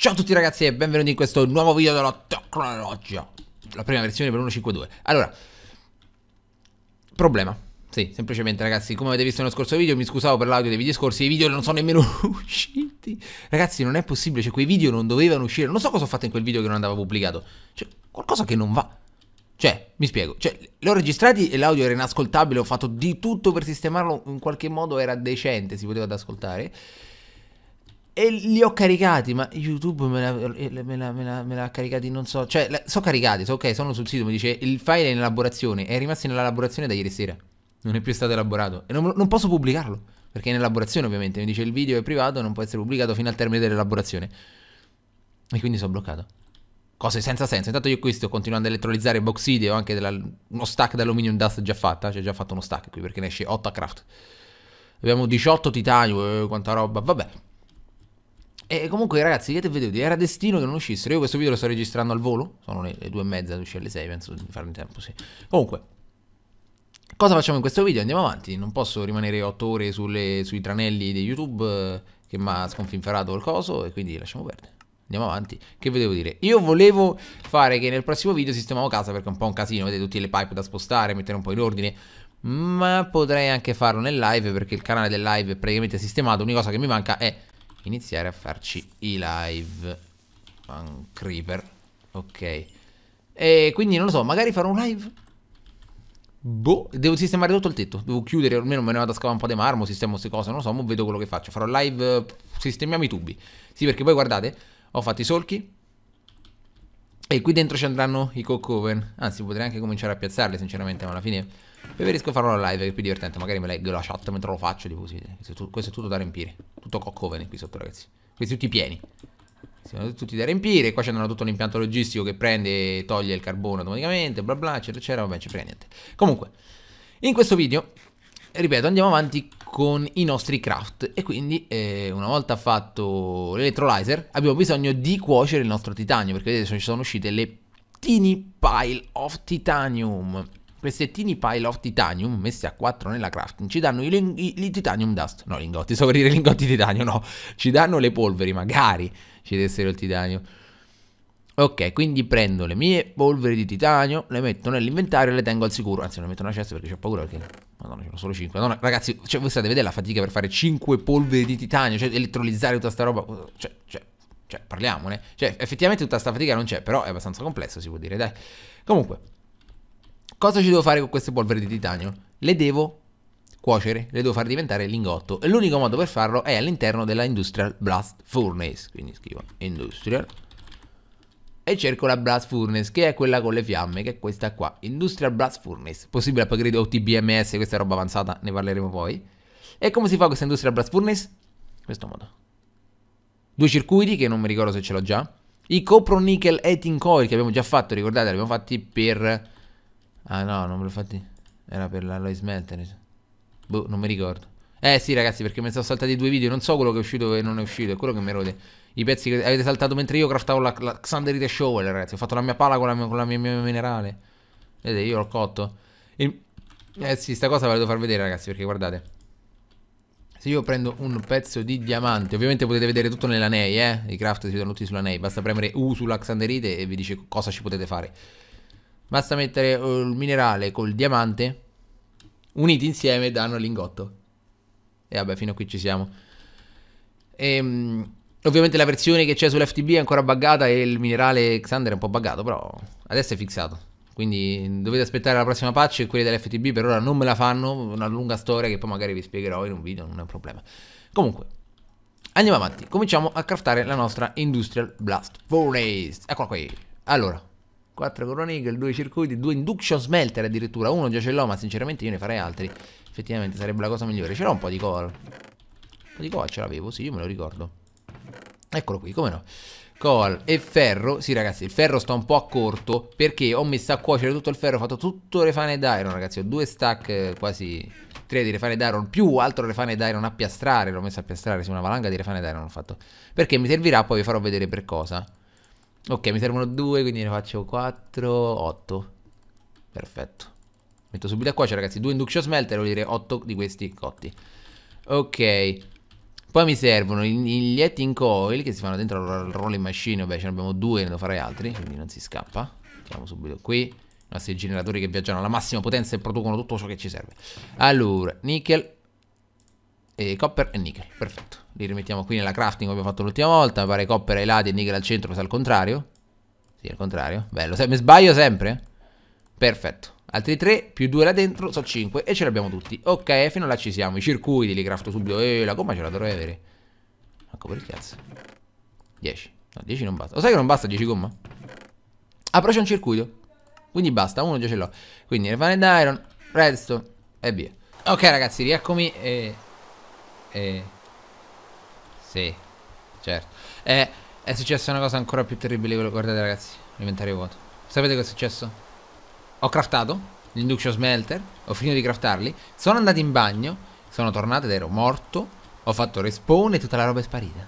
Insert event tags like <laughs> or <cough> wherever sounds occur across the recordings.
Ciao a tutti ragazzi e benvenuti in questo nuovo video della tecnologia La prima versione per 1.5.2 Allora Problema Sì, semplicemente ragazzi Come avete visto nello scorso video mi scusavo per l'audio dei video scorsi I video non sono nemmeno <laughs> usciti Ragazzi non è possibile, cioè quei video non dovevano uscire Non so cosa ho fatto in quel video che non andava pubblicato Cioè, qualcosa che non va cioè, mi spiego, cioè, l'ho registrati e l'audio era inascoltabile, ho fatto di tutto per sistemarlo, in qualche modo era decente, si poteva ad ascoltare e li ho caricati, ma YouTube me l'ha, me l'ha, me l'ha, me l'ha caricati, non so, cioè, sono caricati, so, ok, sono sul sito, mi dice il file è in elaborazione, è rimasto in elaborazione da ieri sera, non è più stato elaborato e non, non posso pubblicarlo, perché è in elaborazione ovviamente, mi dice il video è privato, non può essere pubblicato fino al termine dell'elaborazione. E quindi sono bloccato. Cose senza senso, intanto io qui sto continuando ad elettrolizzare box idea, ho anche della, uno stack d'aluminium dust già fatta, cioè già fatto uno stack qui perché ne esce 8 a craft. Abbiamo 18 titanio, eh, quanta roba, vabbè. E comunque ragazzi, dite vedo, era destino che non uscissero. Io questo video lo sto registrando al volo, sono le, due e mezza, uscì alle sei, penso di farmi tempo, sì. Comunque, cosa facciamo in questo video? Andiamo avanti, non posso rimanere 8 ore sulle, sui tranelli di YouTube eh, che mi ha sconfinferato il coso e quindi lasciamo perdere. Andiamo avanti, che vi devo dire? Io volevo fare che nel prossimo video sistemavo casa perché è un po' un casino, vedete tutte le pipe da spostare, mettere un po' in ordine, ma potrei anche farlo nel live perché il canale del live è praticamente sistemato, l'unica cosa che mi manca è iniziare a farci i live. Un creeper. Ok. E quindi non lo so, magari farò un live? Boh, devo sistemare tutto il tetto. Devo chiudere, almeno me ne vado a scavare un po' di marmo, sistemo queste cose, non lo so, ma vedo quello che faccio. Farò live, sistemiamo i tubi. Sì, perché poi guardate, ho fatto i solchi. E qui dentro ci andranno i cock oven. Anzi, potrei anche cominciare a piazzarli, sinceramente, ma alla fine... Preferisco farlo una live è più divertente, magari me leggo la chat mentre lo faccio, tipo sì, questo è tutto da riempire. Tutto coccovene qui sotto, ragazzi. Questi tutti pieni. Sono tutti da riempire, qua c'è tutto l'impianto logistico che prende e toglie il carbone automaticamente, bla bla, eccetera, eccetera, vabbè, ci frega niente. Comunque, in questo video, ripeto, andiamo avanti con i nostri craft e quindi eh, una volta fatto l'elettrolyzer abbiamo bisogno di cuocere il nostro titanio perché vedete ci sono uscite le tiny pile of titanium pezzettini pile of titanium messi a 4 nella crafting ci danno i, i, i titanium dust, no lingotti, <laughs> so per dire lingotti di titanio, no, ci danno le polveri, magari ci dessero il titanio. Ok, quindi prendo le mie polveri di titanio, le metto nell'inventario e le tengo al sicuro. Anzi, le metto nella cesta perché ho paura perché... Madonna, ce ne sono solo 5. Madonna, ragazzi, cioè, voi state vedendo la fatica per fare 5 polveri di titanio, cioè elettrolizzare tutta sta roba. Cioè, cioè, cioè parliamone. Cioè, effettivamente tutta sta fatica non c'è, però è abbastanza complesso, si può dire, dai. Comunque, Cosa ci devo fare con queste polveri di titanio? Le devo cuocere, le devo far diventare lingotto e l'unico modo per farlo è all'interno della Industrial Blast Furnace, quindi scrivo Industrial e cerco la Blast Furnace che è quella con le fiamme, che è questa qua, Industrial Blast Furnace, possibile upgrade o TBMS, questa roba avanzata, ne parleremo poi. E come si fa questa Industrial Blast Furnace? In questo modo. Due circuiti che non mi ricordo se ce l'ho già. I copro nickel heating coil che abbiamo già fatto, ricordate, li abbiamo fatti per Ah no, non ve l'ho fatti. Era per l'alloy smelter. Boh, non mi ricordo. Eh sì ragazzi, perché mi sono saltati due video. Non so quello che è uscito e non è uscito. È quello che mi rode. I pezzi che avete saltato mentre io craftavo la, la Xanderite Shovel, eh, ragazzi. Ho fatto la mia pala con la mia, con la mia, mia minerale. Vedete, io l'ho cotto. Il... Eh sì, sta cosa ve la devo far vedere ragazzi, perché guardate. Se io prendo un pezzo di diamante, ovviamente potete vedere tutto nella NEI, eh? I craft si vedono tutti sulla NEI, basta premere U sulla Xanderite e vi dice cosa ci potete fare. Basta mettere eh, il minerale col diamante. Uniti insieme danno l'ingotto. E vabbè, fino a qui ci siamo. Ehm, ovviamente la versione che c'è sull'FTB è ancora buggata e il minerale Xander è un po' buggato, però adesso è fissato. Quindi dovete aspettare la prossima patch e quelli dell'FTB per ora non me la fanno, una lunga storia che poi magari vi spiegherò in un video, non è un problema. Comunque, andiamo avanti, cominciamo a craftare la nostra Industrial Blast Furnace. Eccola qui. Allora, 4 Coronagel, 2 circuiti, 2 induction smelter addirittura, uno già ce l'ho ma sinceramente io ne farei altri, effettivamente sarebbe la cosa migliore, c'era un po' di coal, un po' di coal ce l'avevo, sì io me lo ricordo, eccolo qui, come no, coal e ferro, sì ragazzi il ferro sta un po' a corto perché ho messo a cuocere tutto il ferro, ho fatto tutto refine d'iron ragazzi, ho due stack eh, quasi... Tre di refine d'iron più altro refine d'iron a piastrare, l'ho messo a piastrare, su una valanga di refine d'iron ho fatto, perché mi servirà poi vi farò vedere per cosa. Ok, mi servono due, quindi ne faccio quattro, otto. Perfetto. Metto subito a cuocere, ragazzi. Due induction smelter, vuol dire otto di questi cotti. Ok. Poi mi servono i lieti coil che si fanno dentro al rolling machine. Vabbè, ce ne abbiamo due, ne devo fare altri, quindi non si scappa. Mettiamo subito qui. I nostri generatori che viaggiano alla massima potenza e producono tutto ciò che ci serve. Allora, nickel, e copper e nickel, perfetto. Li rimettiamo qui nella crafting come abbiamo fatto l'ultima volta, mi pare copper ai lati e nickel al centro, cos'è al contrario? Sì, al contrario, bello, se mi sbaglio sempre? Perfetto, altri 3 più 2 là dentro, sono 5 e ce l'abbiamo tutti. Ok, fino a là ci siamo, i circuiti li crafto subito, e eh, la gomma ce la dovrei avere. Ecco per il cazzo. 10, no 10 non basta, lo sai che non basta 10 gomma? Ah però c'è un circuito, quindi basta, uno già ce l'ho. Quindi refined iron, redstone e via. Ok ragazzi, rieccomi e... E... Sì, certo. E, è successa una cosa ancora più terribile. Guardate ragazzi, l'inventario vuoto. Sapete cosa è successo? Ho craftato l'induction smelter, ho finito di craftarli, sono andato in bagno, sono tornato ed ero morto, ho fatto respawn e tutta la roba è sparita.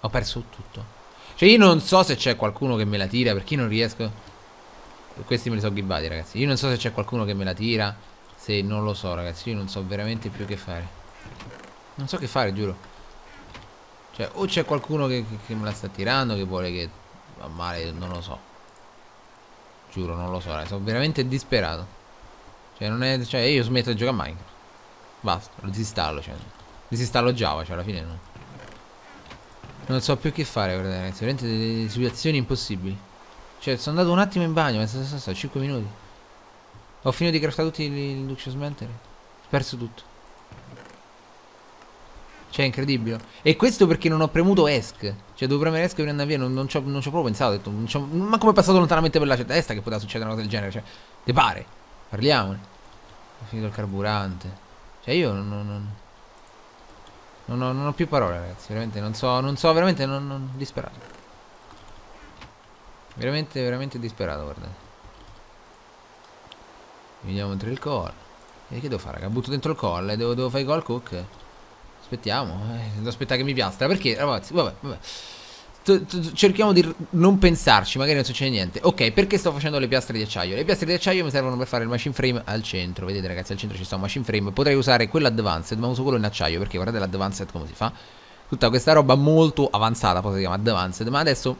Ho perso tutto. Cioè io non so se c'è qualcuno che me la tira, perché io non riesco... Questi me li sono ghibbati ragazzi. Io non so se c'è qualcuno che me la tira, se non lo so ragazzi, io non so veramente più che fare. Non so che fare, giuro. Cioè, o c'è qualcuno che, che, me la sta tirando, che vuole che... Va male, non lo so. Giuro, non lo so, Sono veramente disperato. Cioè, non è... Cioè, io smetto di giocare a Minecraft. Basta, lo disinstallo, cioè. Disinstallo Java, cioè, alla fine non... Non so più che fare, guardate, ragazzi. Veramente delle situazioni impossibili. Cioè, sono andato un attimo in bagno, ma sono stato 5 minuti. Ho finito di craftare tutti i Luxus Mentor. Ho perso tutto. Cioè, incredibile. E questo perché non ho premuto ESC. Cioè, devo premere ESC per andare via. Non, non ci ho proprio pensato. Ho detto, ma come è passato lontanamente per la testa che poteva succedere una cosa del genere? Cioè, ti pare? Parliamone. Ho finito il carburante. Cioè, io non... non, non, ho, non ho, più parole, ragazzi. Veramente, non so... Non so, veramente, non... disperato. Veramente, veramente disperato, guardate. Vediamo dentro il call. E che devo fare, raga? Butto dentro il call e devo, devo fare i call cook? aspettiamo, eh, aspettare che mi piastra, perché ragazzi, vabbè, vabbè. Cerchiamo di non pensarci, magari non succede niente Ok, perché sto facendo le piastre di acciaio? Le piastre di acciaio mi servono per fare il machine frame al centro Vedete ragazzi, al centro ci sta un machine frame Potrei usare quello advanced, ma uso quello in acciaio Perché guardate l'advanced come si fa Tutta questa roba molto avanzata, poi si chiama advanced Ma adesso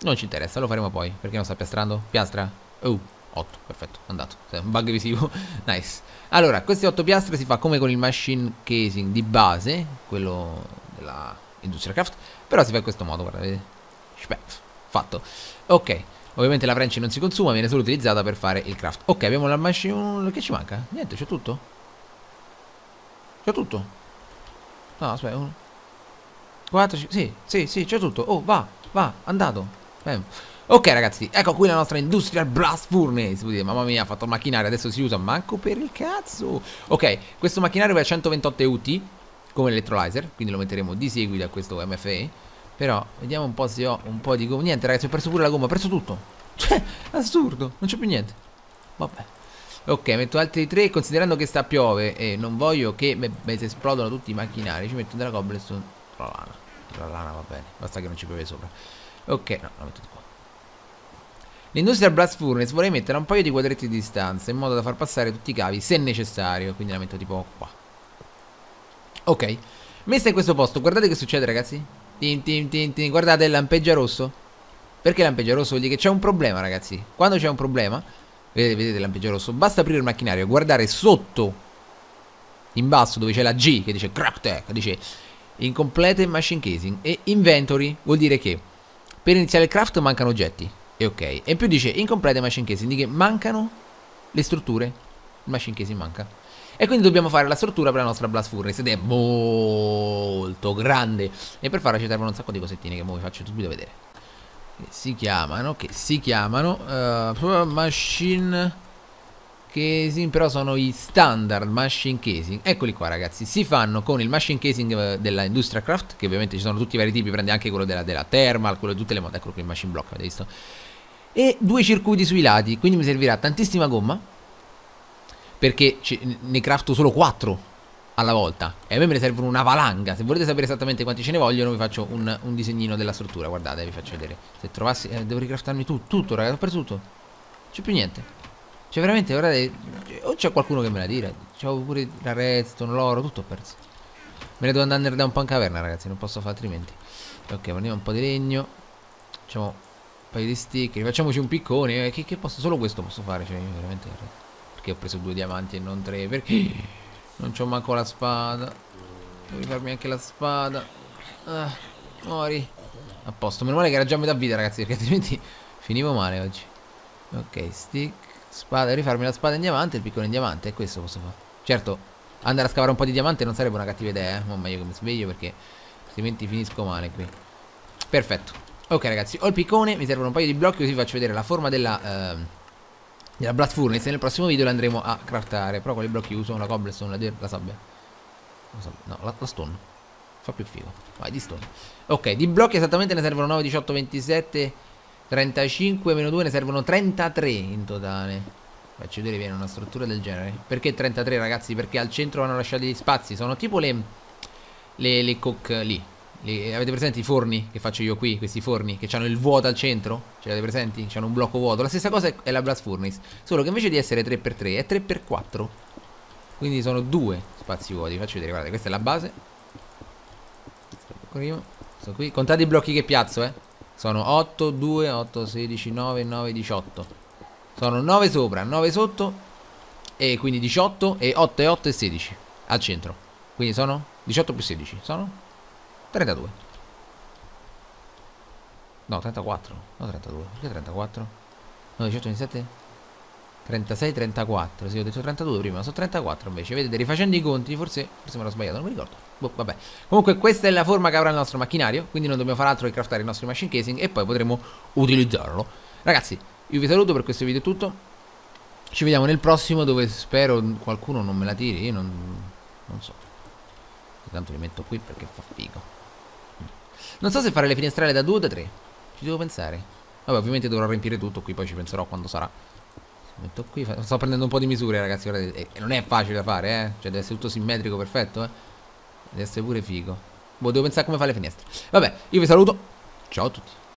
non ci interessa, lo faremo poi Perché non sta piastrando? Piastra? Oh 8, perfetto, andato. Un bug visivo, <laughs> nice. Allora, queste 8 piastre si fa come con il machine casing di base, quello della Industria Craft, però si fa in questo modo, guardate, Spef, fatto. Ok, ovviamente la French non si consuma, viene solo utilizzata per fare il craft. Ok, abbiamo la machine, che ci manca? Niente, c'è tutto? C'è tutto? No, aspetta, 4, 5, sì, sì, sì, c'è tutto. Oh, va, va, andato. Bene. Ok ragazzi, ecco qui la nostra Industrial Blast Furnace dire, mamma mia, ha fatto il macchinario, adesso si usa manco per il cazzo Ok, questo macchinario va a 128 UT Come l'elettrolyzer, quindi lo metteremo di seguito a questo MFA Però, vediamo un po' se ho un po' di gomma Niente ragazzi, ho perso pure la gomma, ho perso tutto <laughs> Cioè, assurdo, non c'è più niente Vabbè Ok, metto altri tre, considerando che sta a piove E non voglio che me, si esplodano tutti i macchinari Ci metto della cobblestone La lana, la lana va bene, basta che non ci piove sopra Ok, no, la metto di qua L'industria Blast Furnace vorrei mettere un paio di quadretti di distanza in modo da far passare tutti i cavi se necessario, quindi la metto tipo qua. Ok, messa in questo posto, guardate che succede ragazzi. Tin, tin, tin, tin. Guardate il lampeggia rosso. Perché lampeggia rosso? Vuol dire che c'è un problema ragazzi. Quando c'è un problema, vedete, vedete il lampeggia rosso, basta aprire il macchinario, guardare sotto, in basso dove c'è la G che dice crack tech, dice incomplete machine casing e inventory vuol dire che per iniziare il craft mancano oggetti e ok. E in più dice incomplete machine case, indica che mancano le strutture. Il machine case manca. E quindi dobbiamo fare la struttura per la nostra blast furnace ed è molto grande. E per farla ci servono un sacco di cosettine che ora vi faccio subito vedere. si chiamano, che si chiamano uh, machine casing, però sono i standard machine casing. Eccoli qua ragazzi, si fanno con il machine casing eh, della Industrial Craft, che ovviamente ci sono tutti i vari tipi, prende anche quello della, della Thermal, quello di tutte le mode, eccolo qui il machine block, avete visto? e due circuiti sui lati, quindi mi servirà tantissima gomma, perché ne crafto solo 4 alla volta e a me me ne servono una valanga se volete sapere esattamente quanti ce ne vogliono vi faccio un, un disegnino della struttura guardate vi faccio vedere se trovassi eh, devo ricraftarmi tu, tutto ragazzi ho perso tutto c'è più niente cioè veramente guardate o c'è qualcuno che me la tira c'ho pure la redstone l'oro tutto ho perso me ne devo andare da un po' in caverna ragazzi non posso fare altrimenti ok prendiamo un po' di legno facciamo un paio di stick. Facciamoci un piccone. Eh, che, che, posso? Solo questo posso fare. Cioè, veramente. Perché ho preso due diamanti e non tre? Perché <clears throat> non c'ho manco la spada. Devo rifarmi anche la spada. Ah, muori. A posto. Meno male che era già a metà vita, ragazzi. Perché altrimenti <laughs> finivo male oggi. Ok, stick. Spada. Rifarmi la spada in diamante. Il piccone in diamante. E questo posso fare. Certo. Andare a scavare un po' di diamante non sarebbe una cattiva idea, eh. Mamma, io che mi sveglio perché altrimenti finisco male qui. Perfetto. Ok ragazzi, ho il piccone, mi servono un paio di blocchi così vi faccio vedere la forma della, eh, della Blast Furnace Nel prossimo video l'andremo a craftare Però quali blocchi uso? La cobblestone, la, la sabbia No, la, la stone Fa più figo, vai di stone Ok, di blocchi esattamente ne servono 9, 18, 27 35 meno 2 ne servono 33 in totale Faccio vedere viene una struttura del genere Perché 33 ragazzi? Perché al centro vanno lasciati gli spazi Sono tipo le, le, le cook lì li, avete presenti i forni che faccio io qui? Questi forni che hanno il vuoto al centro? Ce l'avete presenti? C'hanno un blocco vuoto. La stessa cosa è la blast furnace. Solo che invece di essere 3x3 è 3x4. Quindi sono due spazi vuoti. Faccio vedere, guardate, questa è la base. Sto qui. Contate i blocchi che piazzo, eh. Sono 8, 2, 8, 16, 9, 9, 18. Sono 9 sopra, 9 sotto. E quindi 18 e 8 e 8 e 16 al centro. Quindi sono 18 più 16. Sono 32 No 34 No 32 Perché 34? 9, 18, 36, 34 Sì ho detto 32 prima Sono 34 invece Vedete rifacendo i conti Forse, forse me l'ho sbagliato Non mi ricordo Boh vabbè Comunque questa è la forma che avrà il nostro macchinario Quindi non dobbiamo fare altro che craftare i nostri machine casing E poi potremo utilizzarlo Ragazzi io vi saluto per questo video è tutto ci vediamo nel prossimo dove spero qualcuno non me la tiri, io non, non so. Intanto li metto qui perché fa figo. Non so se fare le finestrelle da 2 o da 3. Ci devo pensare. Vabbè, ovviamente dovrò riempire tutto qui, poi ci penserò quando sarà. Metto qui, sto prendendo un po' di misure ragazzi, guardate, e eh, non è facile da fare, eh. Cioè deve essere tutto simmetrico, perfetto, eh. Deve essere pure figo. Boh, devo pensare come fare le finestre. Vabbè, io vi saluto. Ciao a tutti.